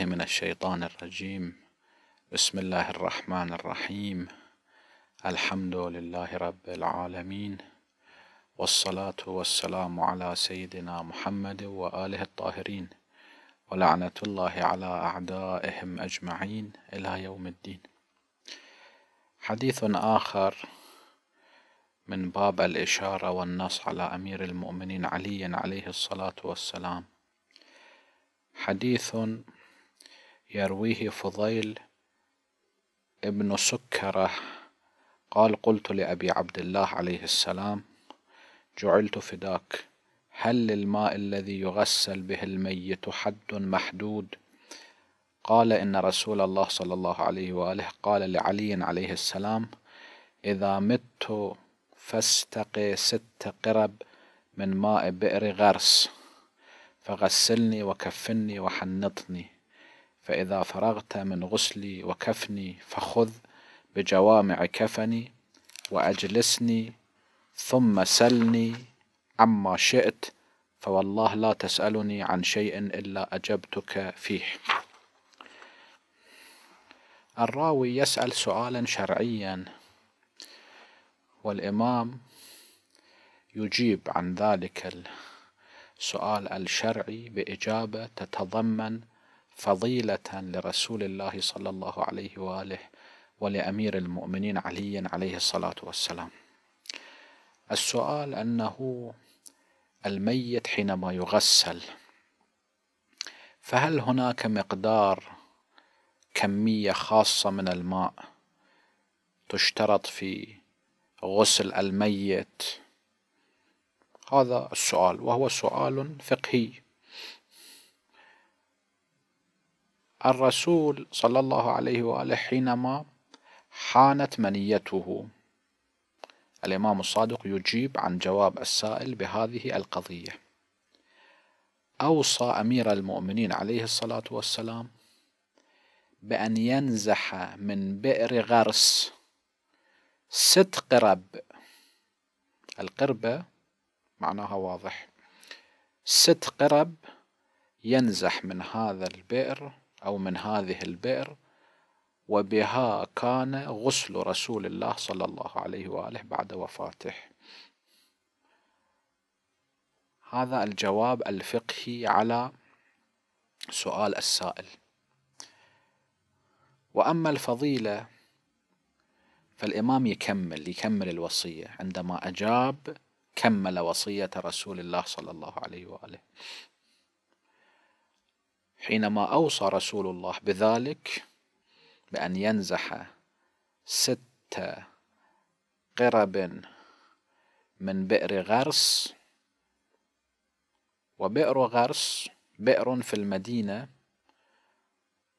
بالله من الشيطان الرجيم بسم الله الرحمن الرحيم الحمد لله رب العالمين والصلاة والسلام على سيدنا محمد وآله الطاهرين ولعنة الله على أعدائهم أجمعين إلى يوم الدين حديث آخر من باب الإشارة والنص على أمير المؤمنين علي عليه الصلاة والسلام حديث يرويه فضيل ابن سكرة قال قلت لأبي عبد الله عليه السلام جعلت فداك هل للماء الذي يغسل به الميت حد محدود قال إن رسول الله صلى الله عليه وآله قال لعلي عليه السلام إذا مت فاستقي ست قرب من ماء بئر غرس فغسلني وكفني وحنطني فإذا فرغت من غسلي وكفني فخذ بجوامع كفني وأجلسني ثم سلني عما شئت فوالله لا تسألني عن شيء إلا أجبتك فيه الراوي يسأل سؤالا شرعيا والإمام يجيب عن ذلك السؤال الشرعي بإجابة تتضمن فضيلة لرسول الله صلى الله عليه وآله ولأمير المؤمنين علي عليه الصلاة والسلام السؤال أنه الميت حينما يغسل فهل هناك مقدار كمية خاصة من الماء تشترط في غسل الميت هذا السؤال وهو سؤال فقهي الرسول صلى الله عليه وآله حينما حانت منيته الإمام الصادق يجيب عن جواب السائل بهذه القضية أوصى أمير المؤمنين عليه الصلاة والسلام بأن ينزح من بئر غرس ست قرب القربة معناها واضح ست قرب ينزح من هذا البئر أو من هذه البئر وبها كان غسل رسول الله صلى الله عليه وآله بعد وفاته هذا الجواب الفقهي على سؤال السائل وأما الفضيلة فالإمام يكمل يكمل الوصية عندما أجاب كمل وصية رسول الله صلى الله عليه وآله حينما أوصى رسول الله بذلك بأن ينزح ستة قرب من بئر غرس وبئر غرس بئر في المدينة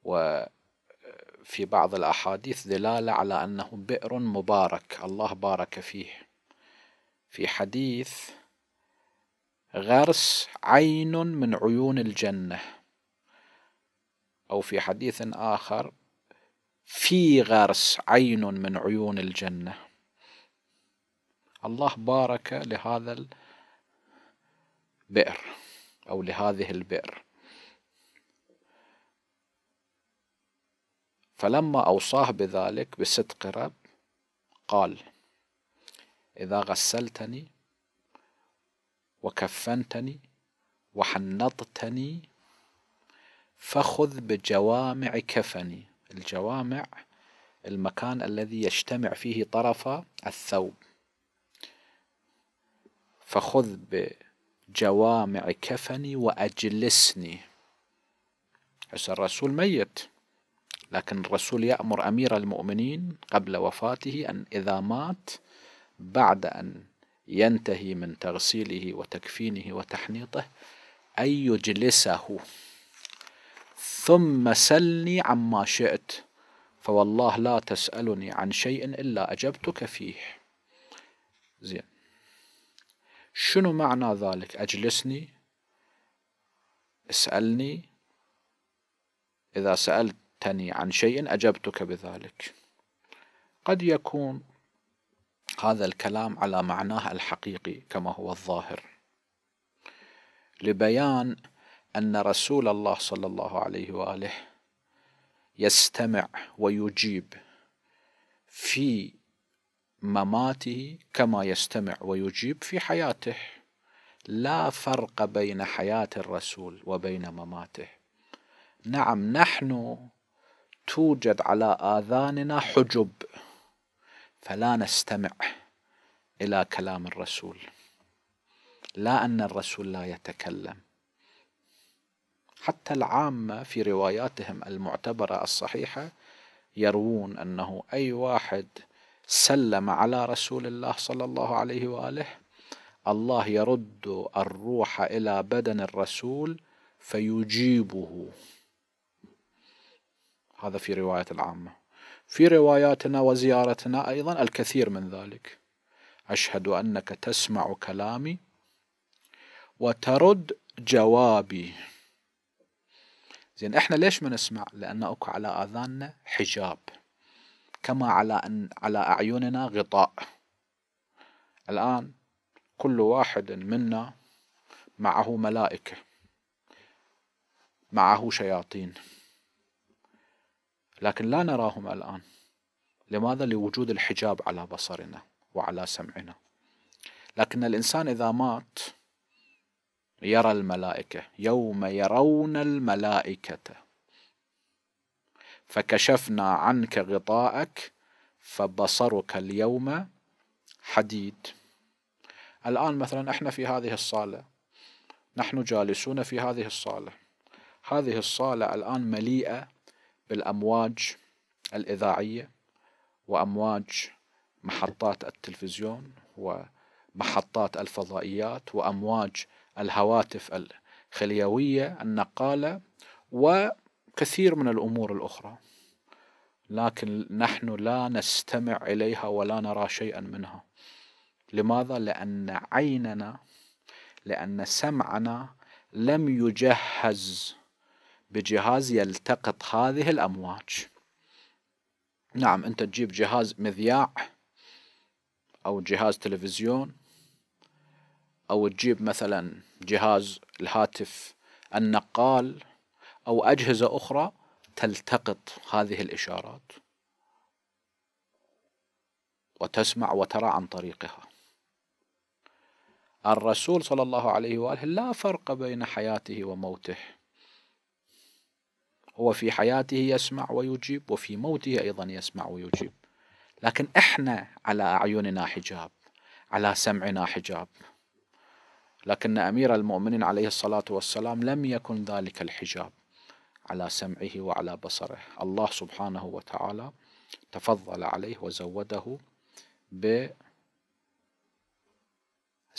وفي بعض الأحاديث دلالة على أنه بئر مبارك الله بارك فيه في حديث غرس عين من عيون الجنه أو في حديث آخر في غرس عين من عيون الجنة الله بارك لهذا البئر أو لهذه البئر فلما أوصاه بذلك بصدق رب قال إذا غسلتني وكفنتني وحنطتني فخذ بجوامع كفني الجوامع المكان الذي يجتمع فيه طرف الثوب فخذ بجوامع كفني وأجلسني هسه الرسول ميت لكن الرسول يأمر أمير المؤمنين قبل وفاته أن إذا مات بعد أن ينتهي من تغسيله وتكفينه وتحنيطه أن يجلسه ثم سلني عما شئت فوالله لا تسألني عن شيء إلا أجبتك فيه زين شنو معنى ذلك أجلسني اسألني إذا سألتني عن شيء أجبتك بذلك قد يكون هذا الكلام على معناه الحقيقي كما هو الظاهر لبيان أن رسول الله صلى الله عليه وآله يستمع ويجيب في مماته كما يستمع ويجيب في حياته لا فرق بين حياة الرسول وبين مماته نعم نحن توجد على آذاننا حجب فلا نستمع إلى كلام الرسول لا أن الرسول لا يتكلم حتى العامة في رواياتهم المعتبرة الصحيحة يروون أنه أي واحد سلم على رسول الله صلى الله عليه وآله الله يرد الروح إلى بدن الرسول فيجيبه هذا في رواية العامة في رواياتنا وزيارتنا أيضا الكثير من ذلك أشهد أنك تسمع كلامي وترد جوابي زين احنا ليش ما نسمع؟ لان اكو على اذاننا حجاب كما على أن على أعيننا غطاء الآن كل واحد منا معه ملائكة معه شياطين لكن لا نراهم الآن لماذا؟ لوجود الحجاب على بصرنا وعلى سمعنا لكن الإنسان إذا مات يرى الملائكة يوم يرون الملائكة فكشفنا عنك غطاءك فبصرك اليوم حديد الآن مثلا احنا في هذه الصالة نحن جالسون في هذه الصالة هذه الصالة الآن مليئة بالأمواج الإذاعية وأمواج محطات التلفزيون ومحطات الفضائيات وأمواج الهواتف الخليوية النقالة وكثير من الأمور الأخرى لكن نحن لا نستمع إليها ولا نرى شيئا منها لماذا؟ لأن عيننا لأن سمعنا لم يجهز بجهاز يلتقط هذه الأمواج نعم أنت تجيب جهاز مذياع أو جهاز تلفزيون أو تجيب مثلا جهاز الهاتف النقال أو أجهزة أخرى تلتقط هذه الإشارات وتسمع وترى عن طريقها الرسول صلى الله عليه وآله لا فرق بين حياته وموته هو في حياته يسمع ويجيب وفي موته أيضا يسمع ويجيب لكن إحنا على أعيننا حجاب على سمعنا حجاب لكن أمير المؤمنين عليه الصلاة والسلام لم يكن ذلك الحجاب على سمعه وعلى بصره الله سبحانه وتعالى تفضل عليه وزوده ب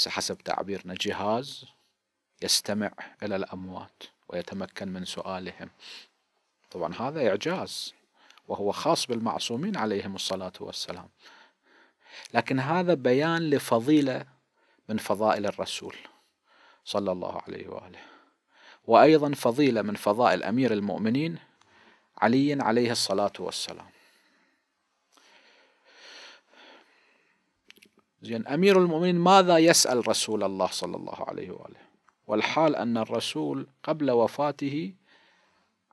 حسب تعبيرنا جهاز يستمع إلى الأموات ويتمكن من سؤالهم طبعا هذا إعجاز وهو خاص بالمعصومين عليهم الصلاة والسلام لكن هذا بيان لفضيلة من فضائل الرسول صلى الله عليه وآله وأيضا فضيلة من فضائل أمير المؤمنين علي عليه الصلاة والسلام زين أمير المؤمنين ماذا يسأل رسول الله صلى الله عليه وآله والحال أن الرسول قبل وفاته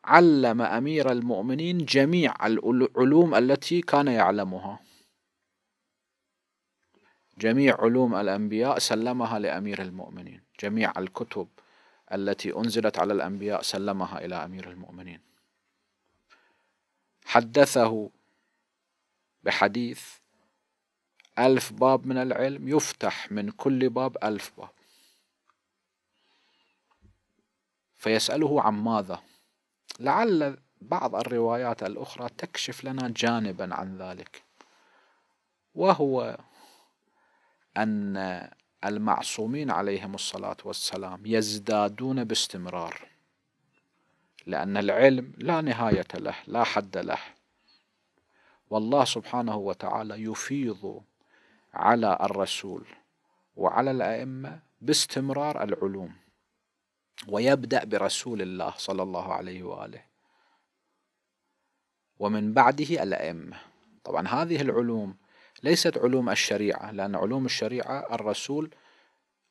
علم أمير المؤمنين جميع العلوم التي كان يعلمها جميع علوم الأنبياء سلمها لأمير المؤمنين جميع الكتب التي أنزلت على الأنبياء سلمها إلى أمير المؤمنين حدثه بحديث ألف باب من العلم يفتح من كل باب ألف باب فيسأله عن ماذا لعل بعض الروايات الأخرى تكشف لنا جانبا عن ذلك وهو أن المعصومين عليهم الصلاة والسلام يزدادون باستمرار لأن العلم لا نهاية له لا حد له والله سبحانه وتعالى يفيض على الرسول وعلى الأئمة باستمرار العلوم ويبدأ برسول الله صلى الله عليه وآله ومن بعده الأئمة طبعا هذه العلوم ليست علوم الشريعة لأن علوم الشريعة الرسول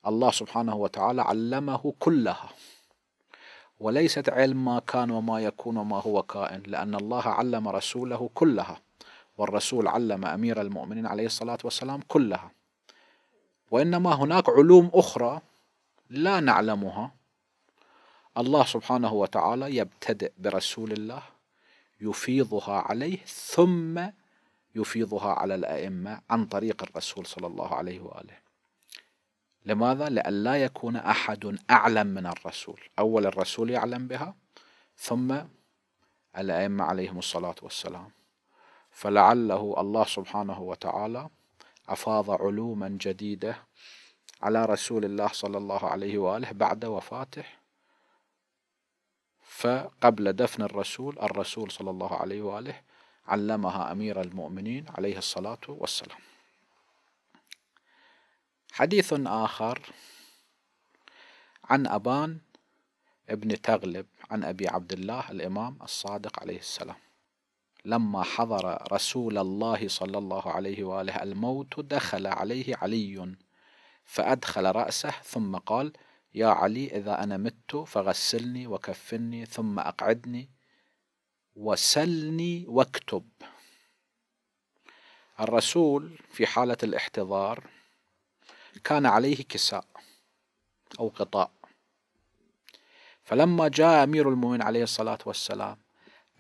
الله سبحانه وتعالى علمه كلها وليست علم ما كان وما يكون وما هو كائن لأن الله علم رسوله كلها والرسول علم أمير المؤمنين عليه الصلاة والسلام كلها وإنما هناك علوم أخرى لا نعلمها الله سبحانه وتعالى يبتدئ برسول الله يفيضها عليه ثم يفيضها على الأئمة عن طريق الرسول صلى الله عليه وآله لماذا؟ لأن لا يكون أحد أعلم من الرسول أول الرسول يعلم بها ثم الأئمة عليهم الصلاة والسلام فلعله الله سبحانه وتعالى أفاض علوما جديدة على رسول الله صلى الله عليه وآله بعد وفاته فقبل دفن الرسول الرسول صلى الله عليه وآله علمها أمير المؤمنين عليه الصلاة والسلام حديث آخر عن أبان ابن تغلب عن أبي عبد الله الإمام الصادق عليه السلام لما حضر رسول الله صلى الله عليه وآله الموت دخل عليه علي فأدخل رأسه ثم قال يا علي إذا أنا مت فغسلني وكفني ثم أقعدني وسلني واكتب الرسول في حالة الاحتضار كان عليه كساء أو غطاء فلما جاء أمير المؤمنين عليه الصلاة والسلام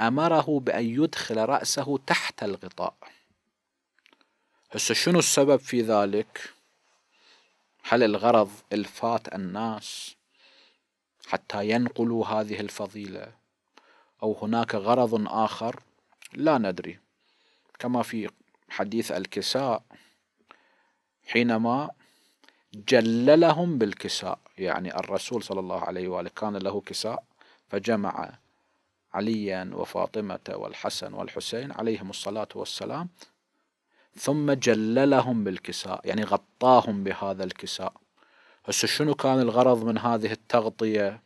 أمره بأن يدخل رأسه تحت الغطاء هسه شنو السبب في ذلك هل الغرض إلفات الناس حتى ينقلوا هذه الفضيلة أو هناك غرض آخر لا ندري كما في حديث الكساء حينما جللهم بالكساء يعني الرسول صلى الله عليه وآله كان له كساء فجمع عليا وفاطمة والحسن والحسين عليهم الصلاة والسلام ثم جللهم بالكساء يعني غطاهم بهذا الكساء هسه شنو كان الغرض من هذه التغطية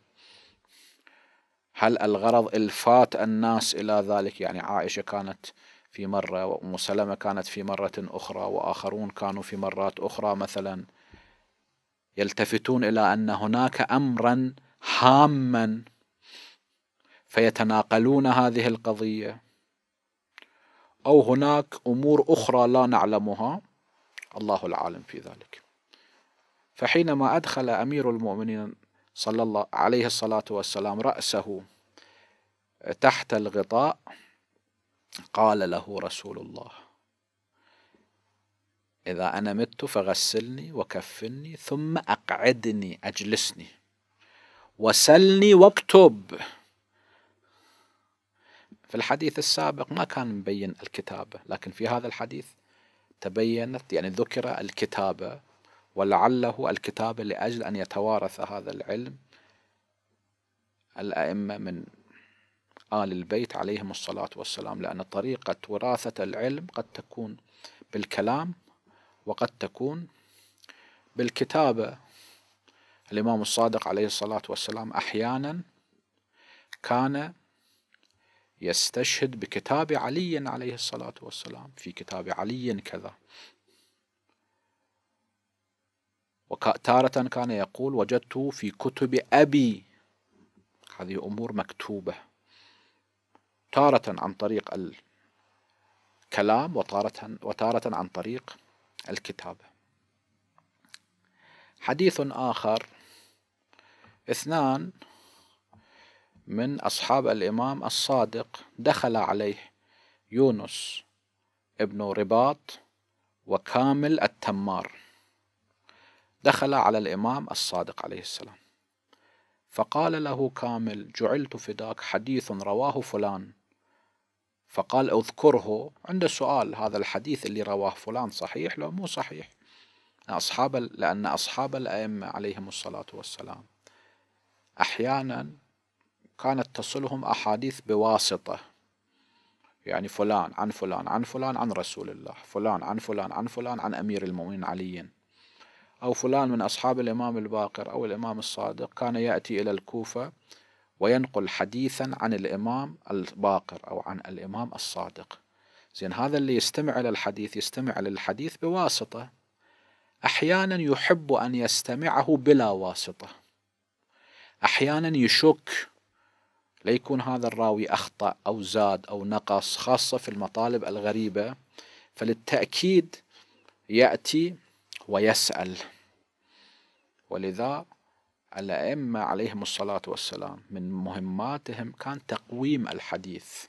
هل الغرض الفات الناس إلى ذلك يعني عائشة كانت في مرة وأم سلمة كانت في مرة أخرى وآخرون كانوا في مرات أخرى مثلا يلتفتون إلى أن هناك أمرا هاما فيتناقلون هذه القضية أو هناك أمور أخرى لا نعلمها الله العالم في ذلك فحينما أدخل أمير المؤمنين صلى الله عليه الصلاة والسلام رأسه تحت الغطاء قال له رسول الله إذا أنا مت فغسلني وكفني ثم أقعدني أجلسني وسلني واكتب في الحديث السابق ما كان مبين الكتابة لكن في هذا الحديث تبينت يعني ذكر الكتابة ولعله الكتاب لأجل أن يتوارث هذا العلم الأئمة من آل البيت عليهم الصلاة والسلام لأن طريقة وراثة العلم قد تكون بالكلام وقد تكون بالكتابة الإمام الصادق عليه الصلاة والسلام أحيانا كان يستشهد بكتاب علي عليه الصلاة والسلام في كتاب علي كذا وتارة كان يقول وجدت في كتب أبي هذه أمور مكتوبة تارة عن طريق الكلام وتارة, وتارة عن طريق الكتابة حديث آخر اثنان من أصحاب الإمام الصادق دخل عليه يونس ابن رباط وكامل التمار دخل على الإمام الصادق عليه السلام فقال له كامل جعلت فداك حديث رواه فلان فقال اذكره عنده سؤال هذا الحديث اللي رواه فلان صحيح لو مو صحيح أصحاب لأن أصحاب الأئمة عليهم الصلاة والسلام أحيانا كانت تصلهم أحاديث بواسطة يعني فلان عن فلان عن فلان عن رسول الله فلان عن فلان عن فلان عن أمير المؤمنين علي أو فلان من أصحاب الإمام الباقر أو الإمام الصادق كان يأتي إلى الكوفة وينقل حديثا عن الإمام الباقر أو عن الإمام الصادق زين هذا اللي يستمع إلى الحديث يستمع للحديث بواسطة أحيانا يحب أن يستمعه بلا واسطة أحيانا يشك ليكون هذا الراوي أخطأ أو زاد أو نقص خاصة في المطالب الغريبة فللتأكيد يأتي ويسأل ولذا الأئمة عليهم الصلاة والسلام من مهماتهم كان تقويم الحديث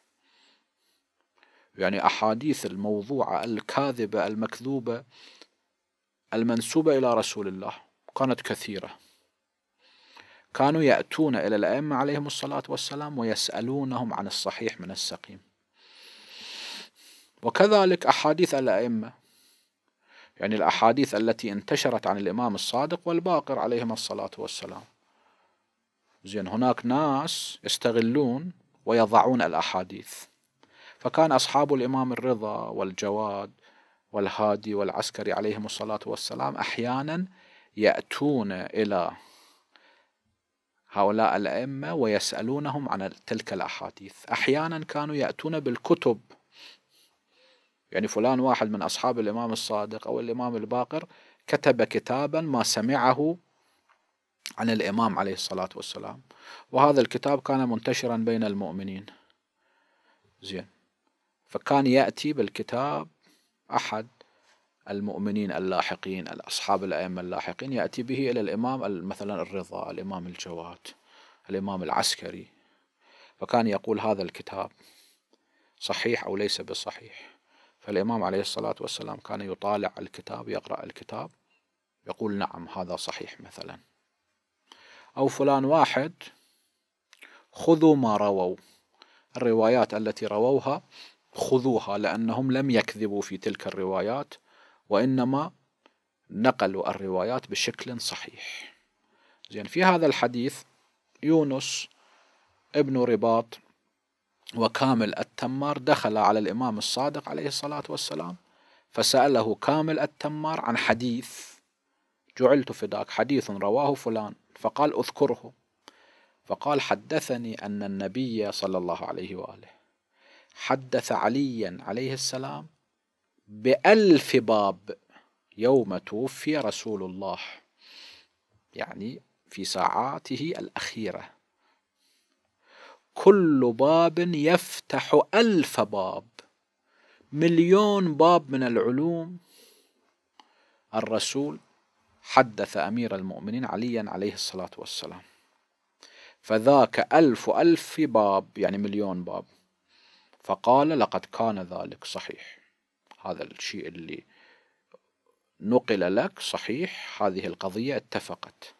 يعني أحاديث الموضوعة الكاذبة المكذوبة المنسوبة إلى رسول الله كانت كثيرة كانوا يأتون إلى الأئمة عليهم الصلاة والسلام ويسألونهم عن الصحيح من السقيم وكذلك أحاديث الأئمة يعني الأحاديث التي انتشرت عن الإمام الصادق والباقر عليهما الصلاة والسلام زين هناك ناس يستغلون ويضعون الأحاديث فكان أصحاب الإمام الرضا والجواد والهادي والعسكري عليهم الصلاة والسلام أحيانا يأتون إلى هؤلاء الأئمة ويسألونهم عن تلك الأحاديث أحيانا كانوا يأتون بالكتب يعني فلان واحد من أصحاب الإمام الصادق أو الإمام الباقر كتب كتابا ما سمعه عن الإمام عليه الصلاة والسلام وهذا الكتاب كان منتشرا بين المؤمنين زين فكان يأتي بالكتاب أحد المؤمنين اللاحقين أصحاب الأئمة اللاحقين يأتي به إلى الإمام مثلا الرضا الإمام الجواد الإمام العسكري فكان يقول هذا الكتاب صحيح أو ليس بصحيح فالإمام عليه الصلاة والسلام كان يطالع الكتاب يقرأ الكتاب يقول نعم هذا صحيح مثلا أو فلان واحد خذوا ما رووا الروايات التي رووها خذوها لأنهم لم يكذبوا في تلك الروايات وإنما نقلوا الروايات بشكل صحيح زين في هذا الحديث يونس ابن رباط وكامل التمار دخل على الإمام الصادق عليه الصلاة والسلام فسأله كامل التمار عن حديث جعلت فداك حديث رواه فلان فقال أذكره فقال حدثني أن النبي صلى الله عليه وآله حدث عليا عليه السلام بألف باب يوم توفي رسول الله يعني في ساعاته الأخيرة كل باب يفتح ألف باب مليون باب من العلوم الرسول حدث أمير المؤمنين عليا عليه الصلاة والسلام فذاك ألف ألف باب يعني مليون باب فقال لقد كان ذلك صحيح هذا الشيء اللي نقل لك صحيح هذه القضية اتفقت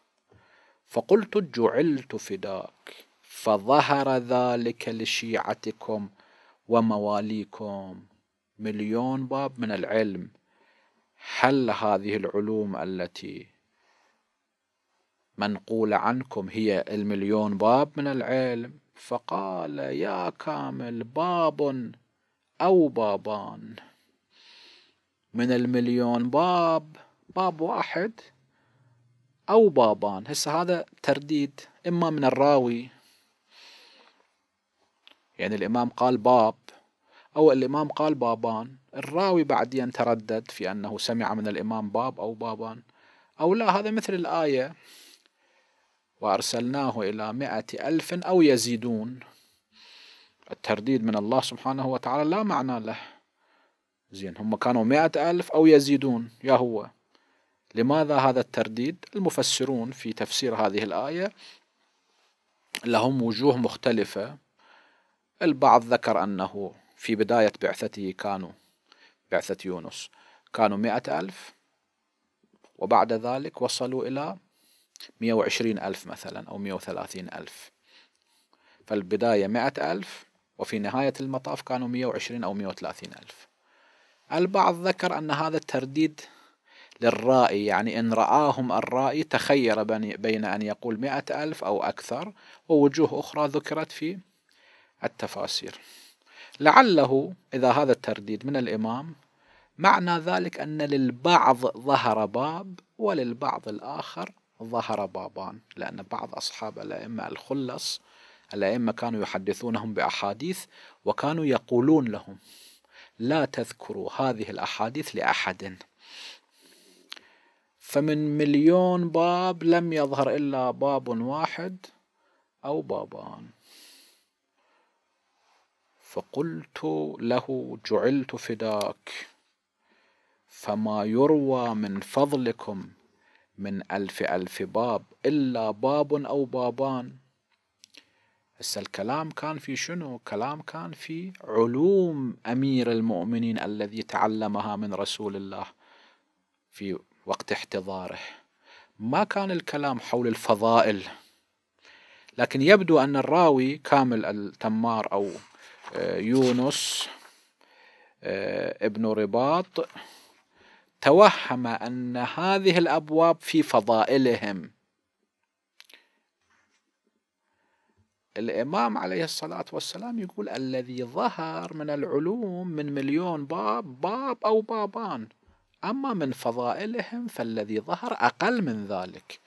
فقلت جعلت فداك فظهر ذلك لشيعتكم ومواليكم مليون باب من العلم حل هذه العلوم التي منقولة عنكم هي المليون باب من العلم فقال يا كامل باب أو بابان من المليون باب باب واحد أو بابان هسه هذا ترديد إما من الراوي يعني الإمام قال باب أو الإمام قال بابان الراوي بعدين تردد في أنه سمع من الإمام باب أو بابان أو لا هذا مثل الآية وأرسلناه إلى مائة ألف أو يزيدون الترديد من الله سبحانه وتعالى لا معنى له زين هم كانوا مائة ألف أو يزيدون يا هو لماذا هذا الترديد المفسرون في تفسير هذه الآية لهم وجوه مختلفة البعض ذكر أنه في بداية بعثته كانوا بعثة يونس كانوا مئة ألف وبعد ذلك وصلوا إلى وعشرين ألف مثلا أو وثلاثين ألف فالبداية مئة ألف وفي نهاية المطاف كانوا 120 أو وثلاثين ألف البعض ذكر أن هذا الترديد للرائي يعني إن رآهم الرائي تخير بين أن يقول مئة ألف أو أكثر ووجوه أخرى ذكرت في التفاسير لعله إذا هذا الترديد من الإمام معنى ذلك أن للبعض ظهر باب وللبعض الآخر ظهر بابان لأن بعض أصحاب الأئمة الخلص الأئمة كانوا يحدثونهم بأحاديث وكانوا يقولون لهم لا تذكروا هذه الأحاديث لأحد فمن مليون باب لم يظهر إلا باب واحد أو بابان فقلت له جعلت فداك فما يروى من فضلكم من ألف ألف باب إلا باب أو بابان هسه الكلام كان في شنو كلام كان في علوم أمير المؤمنين الذي تعلمها من رسول الله في وقت احتضاره ما كان الكلام حول الفضائل لكن يبدو أن الراوي كامل التمار أو آه، يونس آه، ابن رباط توهم أن هذه الأبواب في فضائلهم الإمام عليه الصلاة والسلام يقول الذي ظهر من العلوم من مليون باب باب أو بابان أما من فضائلهم فالذي ظهر أقل من ذلك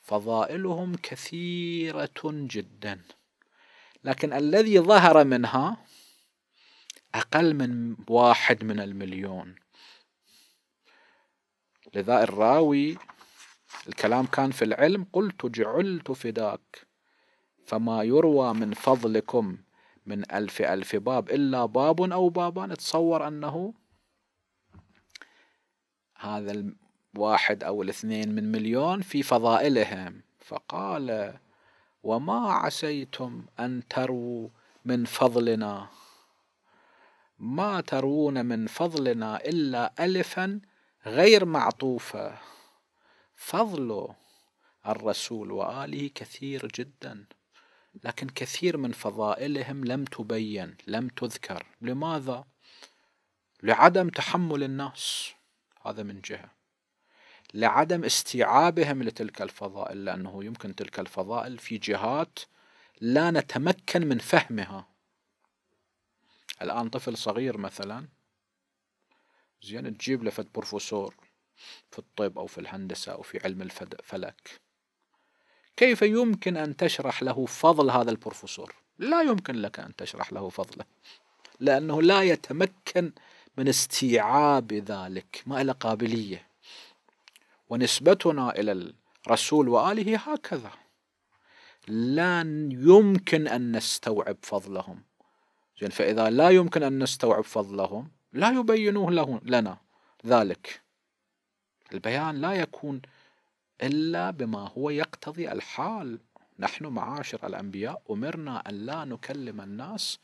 فضائلهم كثيرة جداً لكن الذي ظهر منها أقل من واحد من المليون لذا الراوي الكلام كان في العلم قلت جعلت فداك فما يروى من فضلكم من ألف ألف باب إلا باب أو بابان تصور أنه هذا الواحد أو الاثنين من مليون في فضائلهم فقال وما عسيتم أن تروا من فضلنا ما ترون من فضلنا إلا ألفا غير معطوفة فضل الرسول وآله كثير جدا لكن كثير من فضائلهم لم تبين لم تذكر لماذا؟ لعدم تحمل الناس هذا من جهه لعدم استيعابهم لتلك الفضائل لأنه يمكن تلك الفضائل في جهات لا نتمكن من فهمها الآن طفل صغير مثلا زين تجيب له فد بروفيسور في الطب أو في الهندسة أو في علم الفلك كيف يمكن أن تشرح له فضل هذا البروفيسور لا يمكن لك أن تشرح له فضله لأنه لا يتمكن من استيعاب ذلك ما له قابلية ونسبتنا إلى الرسول وآله هكذا لا يمكن أن نستوعب فضلهم زين فإذا لا يمكن أن نستوعب فضلهم لا يبينوه له لنا ذلك البيان لا يكون إلا بما هو يقتضي الحال نحن معاشر الأنبياء أمرنا أن لا نكلم الناس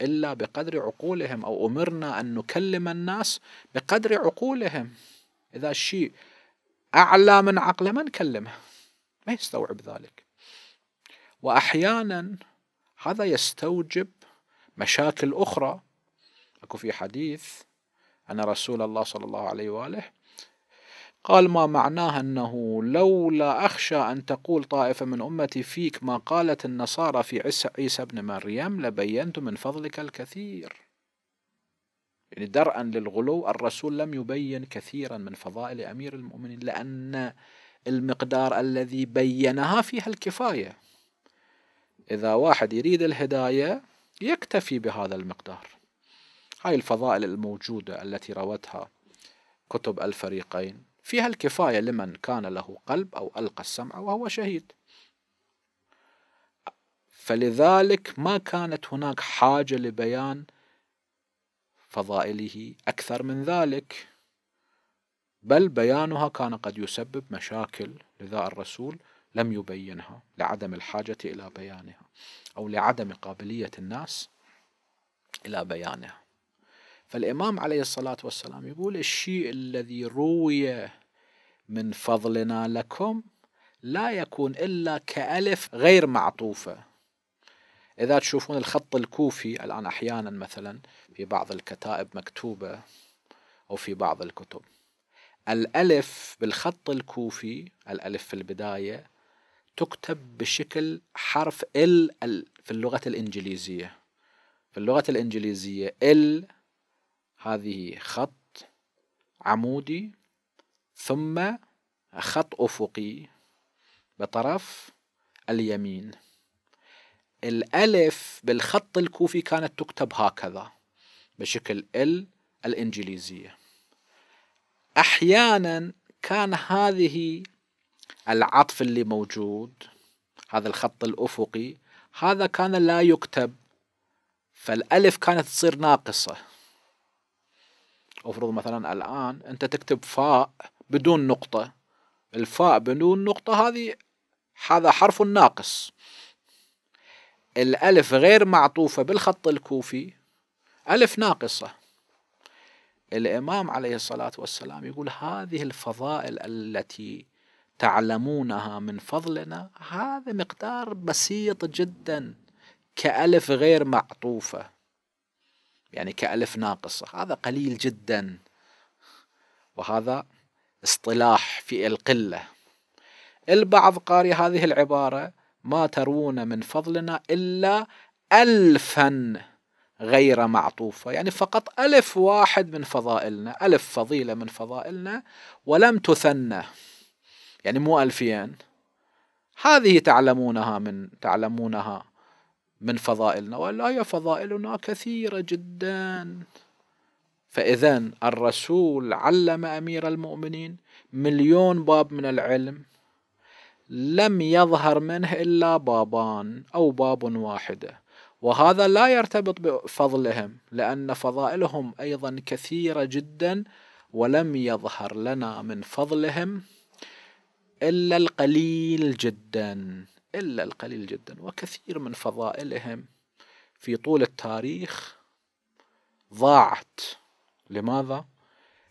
إلا بقدر عقولهم أو أمرنا أن نكلم الناس بقدر عقولهم إذا الشيء أعلى من عقله ما نكلمه ما يستوعب ذلك وأحيانا هذا يستوجب مشاكل أخرى أكو في حديث أن رسول الله صلى الله عليه وآله قال ما معناه أنه لولا أخشى أن تقول طائفة من أمتي فيك ما قالت النصارى في عيسى بن مريم لبينت من فضلك الكثير يعني درءا للغلو الرسول لم يبين كثيرا من فضائل أمير المؤمنين لأن المقدار الذي بينها فيها الكفاية إذا واحد يريد الهداية يكتفي بهذا المقدار هاي الفضائل الموجودة التي روتها كتب الفريقين فيها الكفاية لمن كان له قلب أو ألقى السمع وهو شهيد فلذلك ما كانت هناك حاجة لبيان فضائله أكثر من ذلك بل بيانها كان قد يسبب مشاكل لذا الرسول لم يبينها لعدم الحاجة إلى بيانها أو لعدم قابلية الناس إلى بيانها فالإمام عليه الصلاة والسلام يقول الشيء الذي روي من فضلنا لكم لا يكون إلا كألف غير معطوفة إذا تشوفون الخط الكوفي الآن أحيانا مثلا في بعض الكتائب مكتوبة أو في بعض الكتب الألف بالخط الكوفي الألف في البداية تكتب بشكل حرف ال في اللغة الإنجليزية في اللغة الإنجليزية ال هذه خط عمودي ثم خط أفقي بطرف اليمين الألف بالخط الكوفي كانت تكتب هكذا بشكل ال الإنجليزية أحيانا كان هذه العطف اللي موجود هذا الخط الأفقي هذا كان لا يكتب فالألف كانت تصير ناقصة افرض مثلا الآن أنت تكتب فاء بدون نقطة الفاء بدون نقطة هذه هذا حرف ناقص الألف غير معطوفة بالخط الكوفي ألف ناقصة الإمام عليه الصلاة والسلام يقول هذه الفضائل التي تعلمونها من فضلنا هذا مقدار بسيط جدا كألف غير معطوفة يعني كألف ناقصة هذا قليل جدا وهذا اصطلاح في القلة البعض قارئ هذه العبارة ما ترون من فضلنا إلا ألفا غير معطوفة يعني فقط ألف واحد من فضائلنا ألف فضيلة من فضائلنا ولم تثنى يعني مو ألفين هذه تعلمونها من تعلمونها من فضائلنا ولا هي فضائلنا كثيرة جدا فإذا الرسول علم أمير المؤمنين مليون باب من العلم لم يظهر منه إلا بابان أو باب واحدة وهذا لا يرتبط بفضلهم لأن فضائلهم أيضا كثيرة جدا ولم يظهر لنا من فضلهم إلا القليل جدا إلا القليل جدا وكثير من فضائلهم في طول التاريخ ضاعت لماذا؟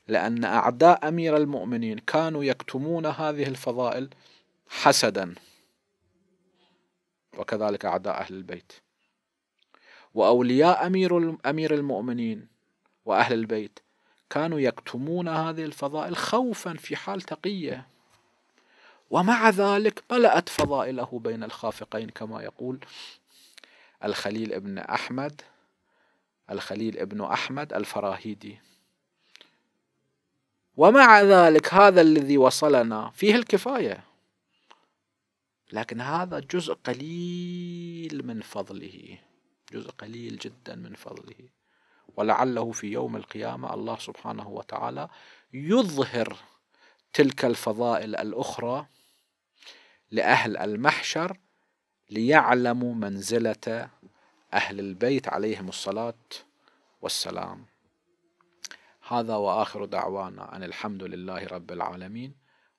لأن أعداء أمير المؤمنين كانوا يكتمون هذه الفضائل حسدا وكذلك أعداء أهل البيت وأولياء أمير أمير المؤمنين وأهل البيت كانوا يكتمون هذه الفضائل خوفا في حال تقيه ومع ذلك ملأت فضائله بين الخافقين كما يقول الخليل ابن أحمد الخليل ابن أحمد الفراهيدي ومع ذلك هذا الذي وصلنا فيه الكفاية لكن هذا جزء قليل من فضله جزء قليل جدا من فضله ولعله في يوم القيامة الله سبحانه وتعالى يظهر تلك الفضائل الأخرى لأهل المحشر ليعلموا منزلة أهل البيت عليهم الصلاة والسلام هذا وآخر دعوانا أن الحمد لله رب العالمين